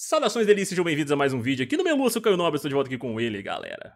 Saudações delícias, sejam bem-vindos a mais um vídeo aqui no Melu, sou Caio Nobre, estou de volta aqui com ele, galera.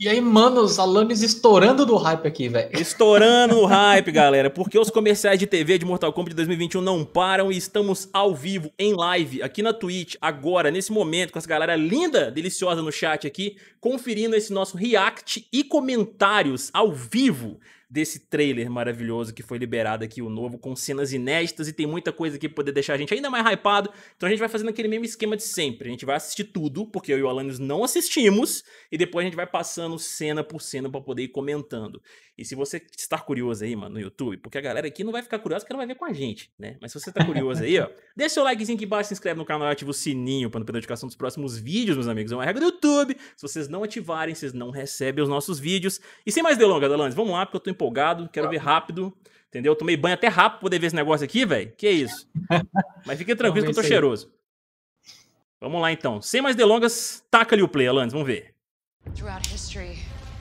E aí, mano, os Alanis estourando do hype aqui, velho. Estourando o hype, galera, porque os comerciais de TV de Mortal Kombat de 2021 não param e estamos ao vivo, em live, aqui na Twitch, agora, nesse momento, com essa galera linda, deliciosa no chat aqui, conferindo esse nosso react e comentários ao vivo desse trailer maravilhoso que foi liberado aqui, o novo, com cenas inéditas e tem muita coisa aqui pra poder deixar a gente ainda mais hypado. Então a gente vai fazendo aquele mesmo esquema de sempre. A gente vai assistir tudo, porque eu e o Alanis não assistimos, e depois a gente vai passando cena por cena para poder ir comentando. E se você está curioso aí, mano, no YouTube, porque a galera aqui não vai ficar curiosa porque ela vai ver com a gente, né? Mas se você está curioso aí, ó, deixa o likezinho aqui embaixo, se inscreve no canal e ativa o sininho para não perder a notificação dos próximos vídeos, meus amigos. É uma regra do YouTube. Se vocês não ativarem, vocês não recebem os nossos vídeos. E sem mais delongas, Alanis, vamos lá, porque eu tô empolgado, quero ver rápido. Entendeu? Eu tomei banho até rápido pra poder ver esse negócio aqui, velho. Que isso? Mas fiquem tranquilos que eu tô cheiroso. Vamos lá então. Sem mais delongas, taca ali o play, Alanis, vamos ver. Throughout history,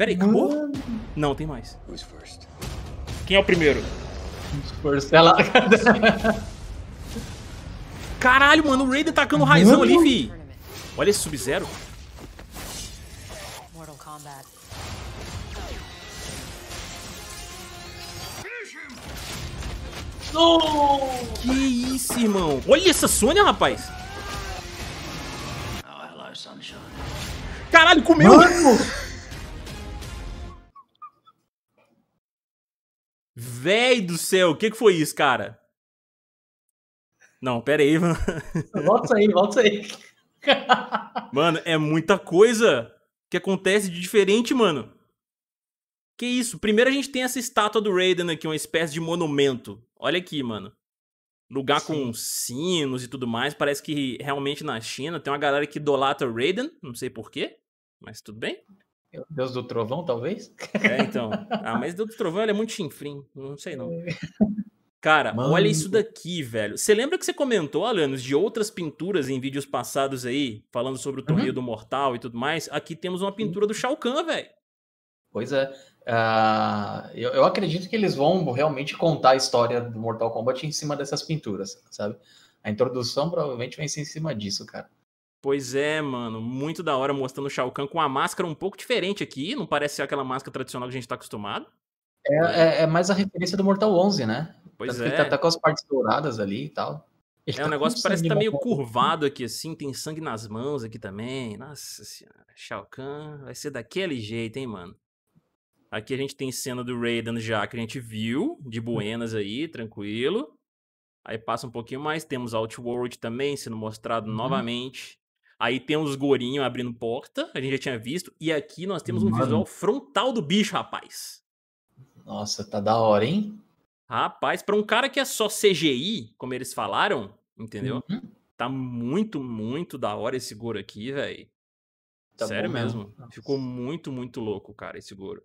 Peraí, acabou? Mano. Não, tem mais. Quem é o primeiro? First, ela... Caralho, mano, o Raiden tacando o raizão ali, fi. Olha esse Sub-Zero. Que isso, irmão. Olha essa Sônia, rapaz. Caralho, comeu! Mano! Véi do céu, o que, que foi isso, cara? Não, pera aí, mano. Volta aí, volta aí. Mano, é muita coisa que acontece de diferente, mano. Que isso? Primeiro a gente tem essa estátua do Raiden aqui, uma espécie de monumento. Olha aqui, mano. Lugar Sim. com sinos e tudo mais. Parece que realmente na China tem uma galera que idolatra Raiden, não sei porquê, mas tudo bem. Deus do Trovão, talvez? É, então. Ah, mas Deus do Trovão é muito chinfrim. Não sei, não. É. Cara, Mano. olha isso daqui, velho. Você lembra que você comentou, Alanos, de outras pinturas em vídeos passados aí, falando sobre o uhum. Torneio uhum. do Mortal e tudo mais? Aqui temos uma pintura do Shao Kahn, velho. Pois é. Uh, eu, eu, acredito que eles vão realmente contar a história do Mortal Kombat em cima dessas pinturas, sabe? A introdução provavelmente vai ser em cima disso, cara. Pois é, mano, muito da hora mostrando o Shao Kahn com uma máscara um pouco diferente aqui, não parece ser aquela máscara tradicional que a gente tá acostumado. É, é, é mais a referência do Mortal 11, né? Pois é. tá, tá com as partes douradas ali e tal. Ele é, tá um negócio que parece que tá meio curvado aqui, assim, tem sangue nas mãos aqui também. Nossa senhora, Shao Kahn vai ser daquele jeito, hein, mano? Aqui a gente tem cena do Raiden já, que a gente viu, de buenas aí, tranquilo. Aí passa um pouquinho mais, temos Outworld também sendo mostrado uhum. novamente. Aí tem uns gorinhos abrindo porta, a gente já tinha visto. E aqui nós temos um Mano. visual frontal do bicho, rapaz. Nossa, tá da hora, hein? Rapaz, pra um cara que é só CGI, como eles falaram, entendeu? Uhum. Tá muito, muito da hora esse Goro aqui, velho. Tá Sério mesmo. mesmo. Ficou muito, muito louco, cara, esse Goro.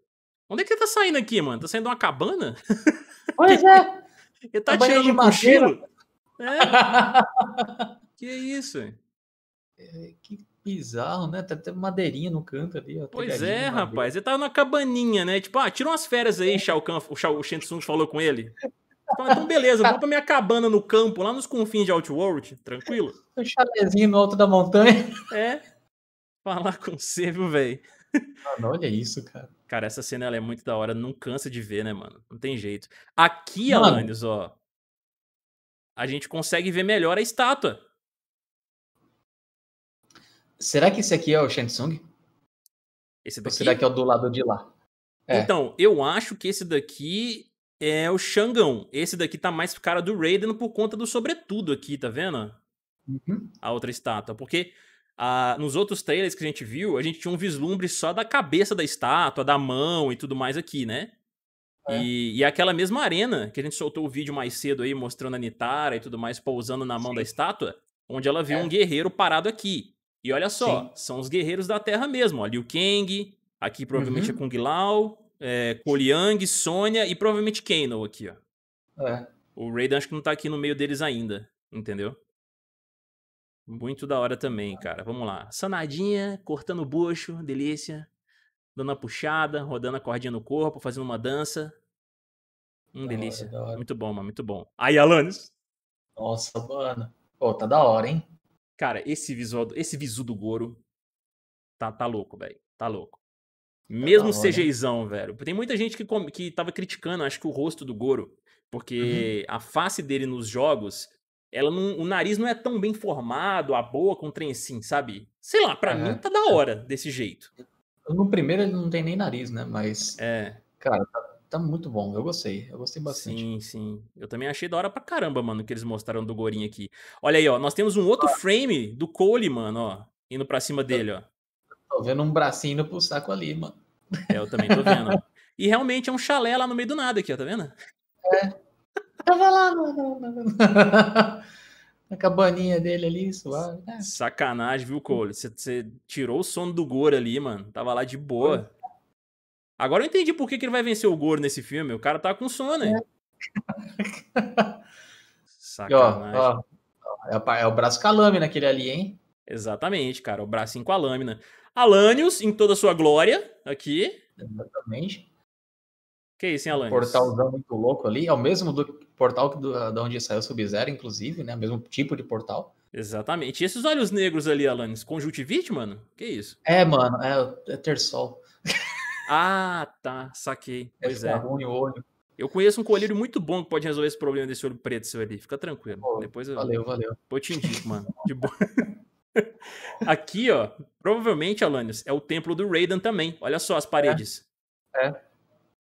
Onde é que ele tá saindo aqui, mano? Tá saindo de uma cabana? Pois é. Ele tá tirando um cochilo? É. que isso, velho. É, que bizarro, né? Tem tá até madeirinha no canto ali. Ó, pois é, rapaz. Ele tava tá na cabaninha, né? Tipo, ah, tira umas férias aí, é. Shao Kahn. O, Shao, o Shang Tsung falou com ele. Fala, tipo, ah, então, beleza, vou pra minha cabana no campo, lá nos confins de Outworld, tranquilo. Um chalezinho no alto da montanha. É. Falar com você, viu, velho? Mano, olha isso, cara. Cara, essa cena ela é muito da hora, não cansa de ver, né, mano? Não tem jeito. Aqui, mano. Alanis, ó, a gente consegue ver melhor a estátua. Será que esse aqui é o Shansung? Esse daqui? Ou será que é o do lado de lá? É. Então, eu acho que esse daqui é o Xangão. Esse daqui tá mais cara do Raiden por conta do sobretudo aqui, tá vendo? Uhum. A outra estátua. Porque ah, nos outros trailers que a gente viu, a gente tinha um vislumbre só da cabeça da estátua, da mão e tudo mais aqui, né? É. E, e, aquela mesma arena que a gente soltou o vídeo mais cedo aí, mostrando a Nitara e tudo mais, pousando na mão Sim. da estátua, onde ela viu é. um guerreiro parado aqui. E olha só, Sim. são os guerreiros da Terra mesmo. Ó, Liu Kang, aqui provavelmente é uhum. é Kung Lao, é, Koliang, Sônia e provavelmente Kano aqui, ó. É. O Raiden acho que não tá aqui no meio deles ainda, entendeu? Muito da hora também, ah. cara. Vamos lá. Sanadinha, cortando o bucho, delícia. Dando a puxada, rodando a cordinha no corpo, fazendo uma dança. Hum, da delícia. Hora, hora. Muito bom, mano, muito bom. Aí, Alanis. Nossa, mano. Pô, tá da hora, hein? Cara, esse visual, esse visu do Goro tá, tá louco, velho. Tá louco. Tá Mesmo tá CGIzão, velho. Tem muita gente que, que tava criticando, acho que o rosto do Goro, porque uhum. a face dele nos jogos, ela não, o nariz não é tão bem formado, a boca, um trencinho, assim, sabe? Sei lá, pra é, mim tá da é. hora desse jeito. No primeiro ele não tem nem nariz, né? Mas. É. Cara, tá tá muito bom. Eu gostei. Eu gostei bastante. Sim, sim. Eu também achei da hora pra caramba, mano, que eles mostraram do Gorinho aqui. Olha aí, ó. Nós temos um outro frame do Cole, mano, ó. Indo pra cima dele, ó. Tô vendo um bracinho indo pro saco ali, mano. É, eu também tô vendo. e realmente é um chalé lá no meio do nada aqui, ó. Tá vendo? É. Tava lá, mano. Na cabaninha dele ali, suave. Né? Sacanagem, viu, hum. Cole? Você tirou o sono do Goro ali, mano. Tava lá de boa. Agora eu entendi por que, que ele vai vencer o Goro nesse filme. O cara tá com sono, hein? Sacanagem. Ó, ó, é, é o braço com a lâmina aquele ali, hein? Exatamente, cara. O bracinho com a lâmina. Alanios, em toda a sua glória, aqui. Exatamente. Que isso, hein, Alanios? Portalzão muito louco ali. É o mesmo do portal do, da onde saiu o Sub-Zero, inclusive, né? O mesmo tipo de portal. Exatamente. E esses olhos negros ali, Alanis? Conjuntivite, mano? Que isso? É, mano. É, é ter sol. Ah, tá, saquei. pois é. Ruim o olho. Eu conheço um colírio muito bom que pode resolver esse problema desse olho preto seu ali. Fica tranquilo. Pô, Depois eu... Valeu, valeu. Depois eu te indico, mano. De boa. Aqui, ó, provavelmente, Alanios, é o templo do Raiden também. Olha só as é? paredes. É. é.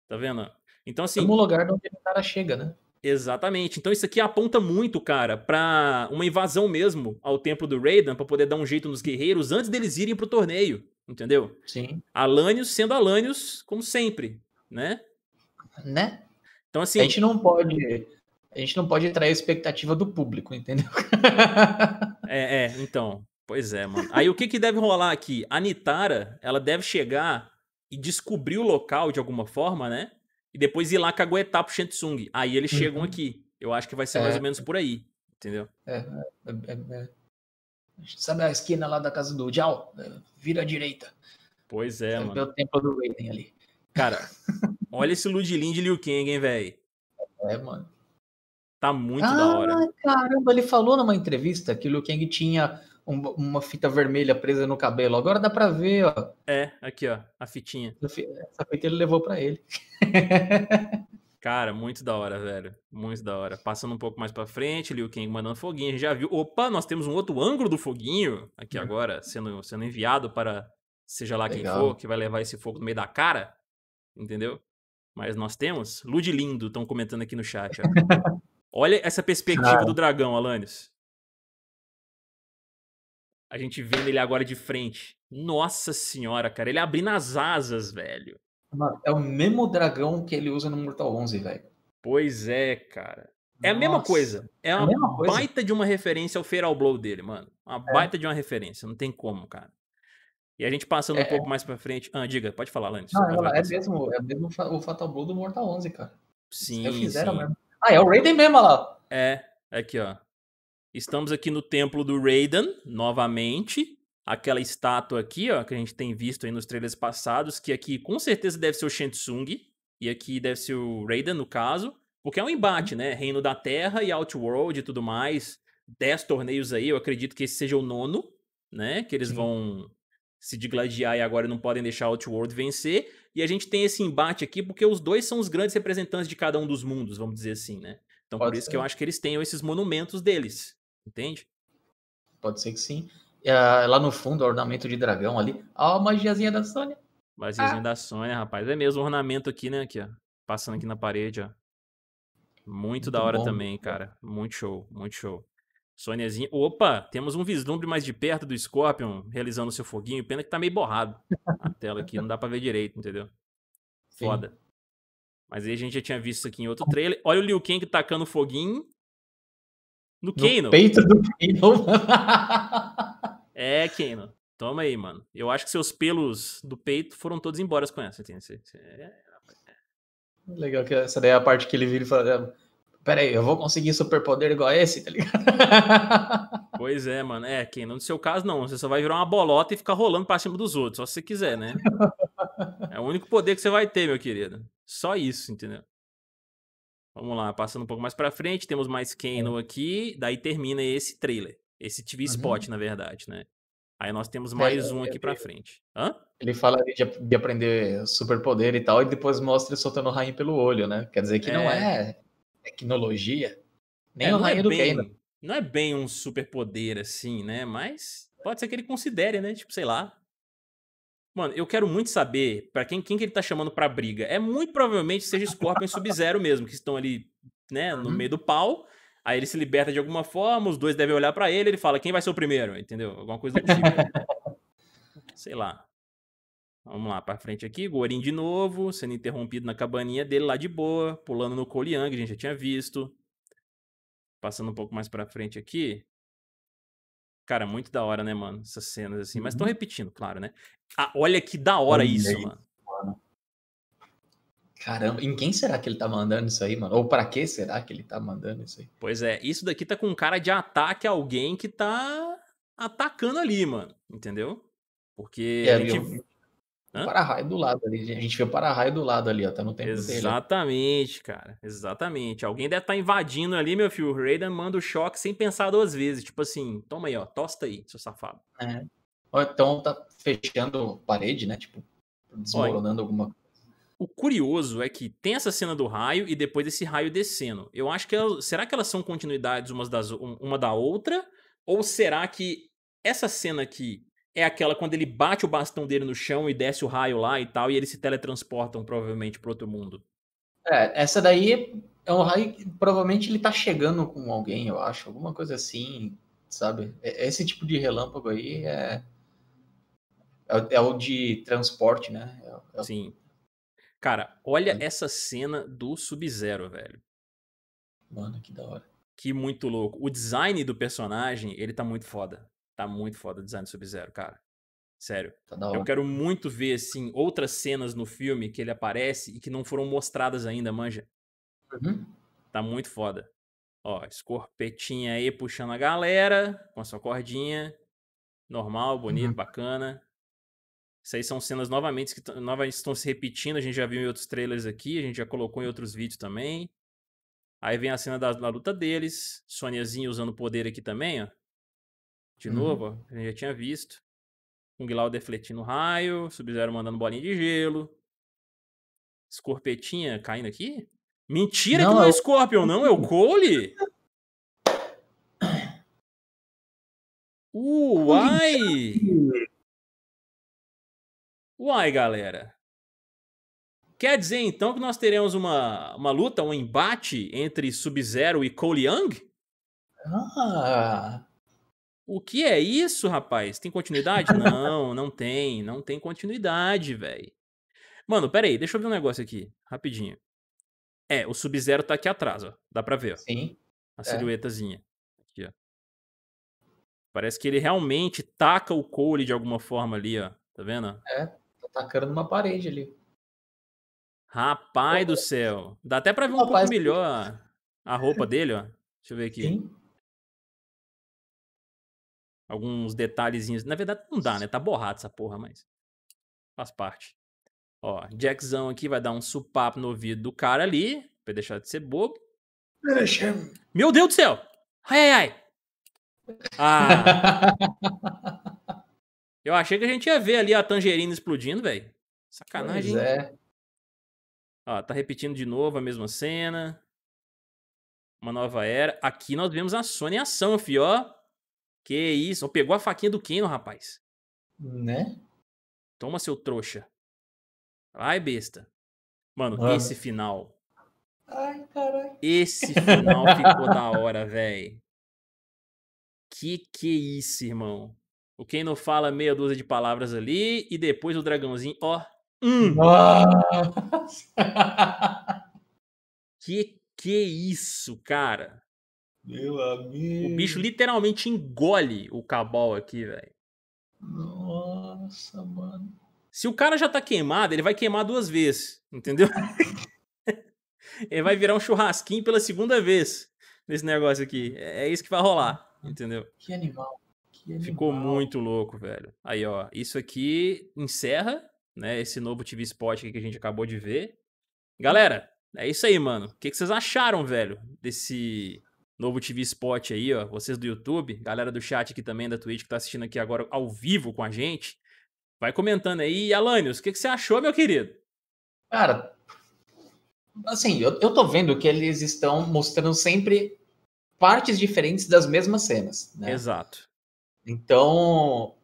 Tá vendo? Então, assim. É um lugar onde o cara chega, né? Exatamente. Então isso aqui aponta muito, cara, para uma invasão mesmo ao templo do Raiden para poder dar um jeito nos guerreiros antes deles irem pro torneio, entendeu? Sim. Alanios sendo Alanios, como sempre, né? Né? Então assim, a gente não pode a gente não pode trair a expectativa do público, entendeu? é, é, então, pois é, mano. Aí o que que deve rolar aqui? A Nitara, ela deve chegar e descobrir o local de alguma forma, né? e depois ir lá caguetar pro Shensung. Aí eles uhum. chegam aqui. Eu acho que vai ser é. mais ou menos por aí, entendeu? É, é, é, é. Sabe a esquina lá da casa do Jao? É, vira à direita. Pois é, Sabe mano. o tempo do Raiden ali. Cara, olha esse Ludlin de Liu Kang, hein, velho? É, mano. Tá muito ah, da hora. Ah, caramba, ele falou numa entrevista que o Liu Kang tinha uma fita vermelha presa no cabelo. Agora dá para ver, ó. É, aqui, ó, a fitinha. Essa fita ele levou para ele. Cara, muito da hora, velho. Muito da hora. Passando um pouco mais pra frente, Liu Kang mandando foguinho. A gente já viu. Opa, nós temos um outro ângulo do foguinho aqui uhum. agora, sendo, sendo enviado para seja lá Legal. quem for, que vai levar esse fogo no meio da cara. Entendeu? Mas nós temos. Lud Lindo, estão comentando aqui no chat. Olha essa perspectiva do dragão, Alanis. A gente vendo ele agora de frente. Nossa senhora, cara, ele abrindo as asas, velho. É o mesmo dragão que ele usa no Mortal 11, velho. Pois é, cara. É a mesma coisa. É, é uma é coisa. baita de uma referência ao Feral Blow dele, mano. Uma é. baita de uma referência. Não tem como, cara. E a gente passando é. um pouco mais pra frente. Ah, diga, pode falar, antes. Não, é, mesmo, é mesmo o Fatal Blow do Mortal 11, cara. Sim. fizeram sim. mesmo. Ah, é o Raiden mesmo, olha lá. É, aqui, ó. Estamos aqui no templo do Raiden, novamente. Aquela estátua aqui, ó, que a gente tem visto aí nos trailers passados, que aqui com certeza deve ser o Shensung, e aqui deve ser o Raiden, no caso, porque é um embate, né? Reino da Terra e Outworld e tudo mais. Dez torneios aí, eu acredito que esse seja o nono, né? Que eles Sim. vão se digladiar e agora não podem deixar Outworld vencer. E a gente tem esse embate aqui porque os dois são os grandes representantes de cada um dos mundos, vamos dizer assim, né? Então Pode por isso ser. que eu acho que eles tenham esses monumentos deles. Entende? Pode ser que sim. Uh, lá no fundo, ornamento de dragão ali. Ó, a magiazinha da Sônia. Magiazinha ah. da Sônia, rapaz. É mesmo o ornamento aqui, né? Aqui, ó. Passando aqui na parede, ó. Muito, muito da hora bom. também, cara. Muito show, muito show. Sôniazinha. Opa, temos um vislumbre mais de perto do Scorpion realizando seu foguinho. Pena que tá meio borrado a tela aqui, não dá pra ver direito, entendeu? Sim. Foda. Mas aí a gente já tinha visto isso aqui em outro trailer. Olha o Liu Kang tacando foguinho no, Kano. no peito do Kano. é, Kano. Toma aí, mano. Eu acho que seus pelos do peito foram todos embora com essa. É, Legal que essa daí é a parte que ele vira e fala: ah, Peraí, eu vou conseguir superpoder igual a esse, tá ligado? Pois é, mano. É, Kano, no seu caso não. Você só vai virar uma bolota e ficar rolando pra cima dos outros, só se você quiser, né? É o único poder que você vai ter, meu querido. Só isso, entendeu? Vamos lá, passando um pouco mais pra frente, temos mais Canon é. aqui, daí termina esse trailer. Esse TV uhum. spot, na verdade, né? Aí nós temos é, mais é, um aqui pra frente. Hã? Ele fala de, de aprender superpoder e tal, e depois mostra ele soltando o rainha pelo olho, né? Quer dizer que é... não é tecnologia, nem é, o é rainha do bem, Kano. Não é bem um superpoder assim, né? Mas pode ser que ele considere, né? Tipo, sei lá, Mano, eu quero muito saber para quem, quem que ele tá chamando pra briga. É muito provavelmente seja Scorpion e Sub-Zero mesmo, que estão ali, né, no uhum. meio do pau. Aí ele se liberta de alguma forma, os dois devem olhar para ele, ele fala quem vai ser o primeiro, entendeu? Alguma coisa do tipo. Sei lá. Vamos lá, pra frente aqui. Gorin de novo, sendo interrompido na cabaninha dele lá de boa, pulando no Koliang, a gente já tinha visto. Passando um pouco mais pra frente aqui. Cara, muito da hora, né, mano? Essas cenas assim. Mas estão uhum. repetindo, claro, né? Ah, olha que da hora isso, mano. mano. Caramba, em quem será que ele tá mandando isso aí, mano? Ou para que será que ele tá mandando isso aí? Pois é, isso daqui tá com cara de ataque a alguém que tá atacando ali, mano. Entendeu? Porque é, a gente, Hã? O para-raio do lado ali. A gente vê o para-raio do lado ali, ó. Tá no tempo Exatamente, dele. cara. Exatamente. Alguém deve estar tá invadindo ali, meu filho. O Raiden manda o choque sem pensar duas vezes. Tipo assim, toma aí, ó. Tosta aí, seu safado. É. então tá fechando parede, né? Tipo, desmoronando Olha, alguma coisa. O curioso é que tem essa cena do raio e depois esse raio descendo. Eu acho que elas, será que elas são continuidades umas das, uma da outra? Ou será que essa cena aqui é aquela quando ele bate o bastão dele no chão e desce o raio lá e tal, e eles se teletransportam provavelmente para outro mundo. É, essa daí é um raio que provavelmente ele tá chegando com alguém, eu acho, alguma coisa assim, sabe? Esse tipo de relâmpago aí é. É, é o de transporte, né? É, é o... Sim. Cara, olha hum. essa cena do Sub-Zero, velho. Mano, que da hora. Que muito louco. O design do personagem, ele tá muito foda. Tá muito foda o design do Sub-Zero, cara. Sério. Tá eu quero muito ver, assim, outras cenas no filme que ele aparece e que não foram mostradas ainda, manja. Uhum. Tá muito foda. Ó, escorpetinha aí puxando a galera com a sua cordinha. Normal, bonito, uhum. bacana. Isso aí são cenas novamente que novamente estão se repetindo. A gente já viu em outros trailers aqui, a gente já colocou em outros vídeos também. Aí vem a cena da, da luta deles. Soniazinha usando poder aqui também, ó. De uhum. novo, a gente já tinha visto. um Lao defletindo raio, Sub-Zero mandando bolinha de gelo. Escorpetinha caindo aqui? Mentira não, que não é o Scorpion, não, é o Cole? Uai! Uai, galera. Quer dizer, então, que nós teremos uma, uma luta, um embate entre Sub-Zero e Cole Young? Ah, o que é isso, rapaz? Tem continuidade? não, não tem. Não tem continuidade, velho. Mano, pera aí, deixa eu ver um negócio aqui, rapidinho. É, o Sub-Zero tá aqui atrás, ó. Dá pra ver, ó. Sim. A é. silhuetazinha. Aqui, ó. Parece que ele realmente taca o Cole de alguma forma ali, ó. Tá vendo? É, tá tacando numa parede ali. Rapaz Pô, do céu. Dá até pra ver um pouco melhor que... a roupa dele, ó. Deixa eu ver aqui. Sim alguns detalhezinhos. Na verdade, não dá, né? Tá borrado essa porra, mas faz parte. Ó, Jackzão aqui vai dar um supapo no ouvido do cara ali, pra deixar de ser bobo. Meu Deus do céu! Ai, ai, ai! Ah! Eu achei que a gente ia ver ali a tangerina explodindo, velho. Sacanagem. Pois é. Ó, tá repetindo de novo a mesma cena. Uma nova era. Aqui nós vemos a Sony em ação, fi, ó. Que isso? Pegou a faquinha do Keno, rapaz. Né? Toma, seu trouxa. Vai, besta. Mano, Mano. esse final. Ai, caralho. Esse final ficou da hora, velho. Que que é isso, irmão? O Keno fala meia dúzia de palavras ali e depois o dragãozinho, ó. Hum. Nossa. Que que é isso, cara? Meu amigo. O bicho literalmente engole o Cabal aqui, velho. Nossa, mano. Se o cara já tá queimado, ele vai queimar duas vezes, entendeu? ele vai virar um churrasquinho pela segunda vez nesse negócio aqui. É, é isso que vai rolar, entendeu? Que animal. Que animal. Ficou muito louco, velho. Aí, ó, isso aqui encerra, né, esse novo TV Spot que a gente acabou de ver. Galera, é isso aí, mano. O que, que vocês acharam, velho, desse Novo TV Spot aí, ó. Vocês do YouTube, galera do chat aqui também, da Twitch, que tá assistindo aqui agora ao vivo com a gente. Vai comentando aí. E Alanios, o que, que você achou, meu querido? Cara, assim, eu, eu tô vendo que eles estão mostrando sempre partes diferentes das mesmas cenas, né? Exato. Então,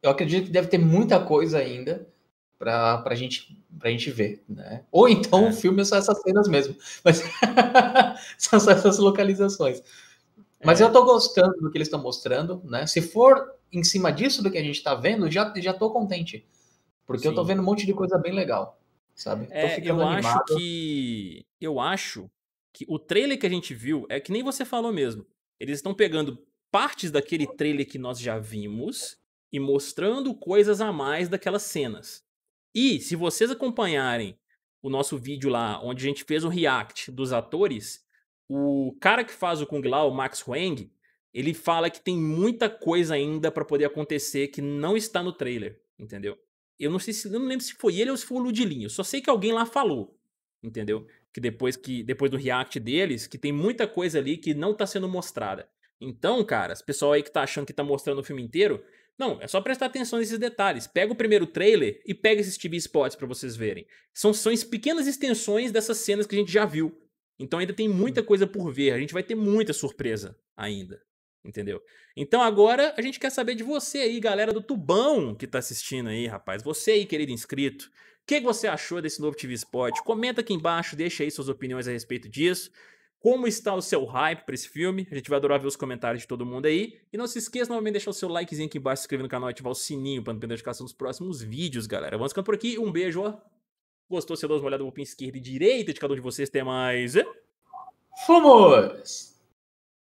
eu acredito que deve ter muita coisa ainda para pra gente, gente ver, né? Ou então é. o filme é só essas cenas mesmo, mas são só essas localizações. Mas é. eu estou gostando do que eles estão mostrando, né? Se for em cima disso do que a gente está vendo, já, já tô contente. Porque Sim. eu estou vendo um monte de coisa bem legal, sabe? É, eu animado. acho que... Eu acho que o trailer que a gente viu é que nem você falou mesmo. Eles estão pegando partes daquele trailer que nós já vimos e mostrando coisas a mais daquelas cenas. E se vocês acompanharem o nosso vídeo lá, onde a gente fez o react dos atores, o cara que faz o Kung Lao, o Max Huang, ele fala que tem muita coisa ainda para poder acontecer que não está no trailer, entendeu? Eu não sei se eu não lembro se foi ele ou se foi o Ludilinho, só sei que alguém lá falou, entendeu? Que depois que depois do react deles, que tem muita coisa ali que não está sendo mostrada. Então, cara, esse pessoal aí que está achando que está mostrando o filme inteiro, não, é só prestar atenção nesses detalhes. Pega o primeiro trailer e pega esses TV spots para vocês verem. São, são pequenas extensões dessas cenas que a gente já viu. Então ainda tem muita coisa por ver. A gente vai ter muita surpresa ainda. Entendeu? Então agora a gente quer saber de você aí, galera do Tubão que tá assistindo aí, rapaz. Você aí, querido inscrito. O que você achou desse novo TV Spot? Comenta aqui embaixo, deixa aí suas opiniões a respeito disso como está o seu hype para esse filme. A gente vai adorar ver os comentários de todo mundo aí. E não se esqueça novamente de deixar o seu likezinho aqui embaixo, se inscrever no canal e ativar o sininho para não perder a notificação dos próximos vídeos, galera. Vamos ficando por aqui. Um beijo. Gostou? Se dá uma olhada no botão esquerda e direita de cada um de vocês. Até mais. Fomos!